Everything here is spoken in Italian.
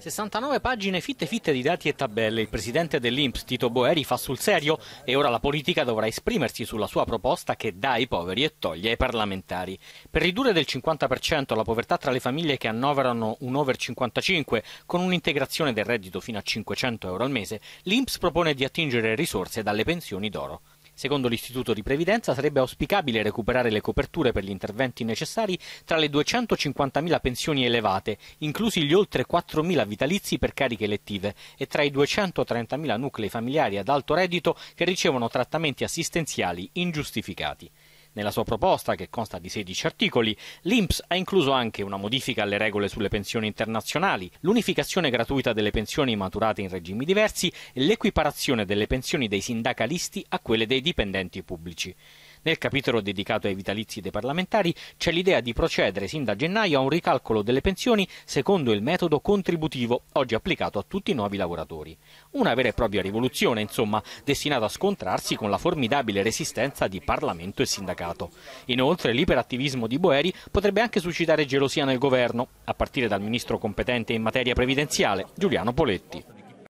69 pagine fitte fitte di dati e tabelle. Il presidente dell'Inps, Tito Boeri, fa sul serio e ora la politica dovrà esprimersi sulla sua proposta che dà ai poveri e toglie ai parlamentari. Per ridurre del 50% la povertà tra le famiglie che annoverano un over 55 con un'integrazione del reddito fino a 500 euro al mese, l'Inps propone di attingere risorse dalle pensioni d'oro. Secondo l'Istituto di Previdenza sarebbe auspicabile recuperare le coperture per gli interventi necessari tra le 250.000 pensioni elevate, inclusi gli oltre 4.000 vitalizi per cariche elettive, e tra i 230.000 nuclei familiari ad alto reddito che ricevono trattamenti assistenziali ingiustificati. Nella sua proposta, che consta di 16 articoli, l'INPS ha incluso anche una modifica alle regole sulle pensioni internazionali, l'unificazione gratuita delle pensioni maturate in regimi diversi e l'equiparazione delle pensioni dei sindacalisti a quelle dei dipendenti pubblici. Nel capitolo dedicato ai vitalizi dei parlamentari c'è l'idea di procedere sin da gennaio a un ricalcolo delle pensioni secondo il metodo contributivo, oggi applicato a tutti i nuovi lavoratori. Una vera e propria rivoluzione, insomma, destinata a scontrarsi con la formidabile resistenza di Parlamento e sindacato. Inoltre l'iperattivismo di Boeri potrebbe anche suscitare gelosia nel governo, a partire dal ministro competente in materia previdenziale, Giuliano Poletti.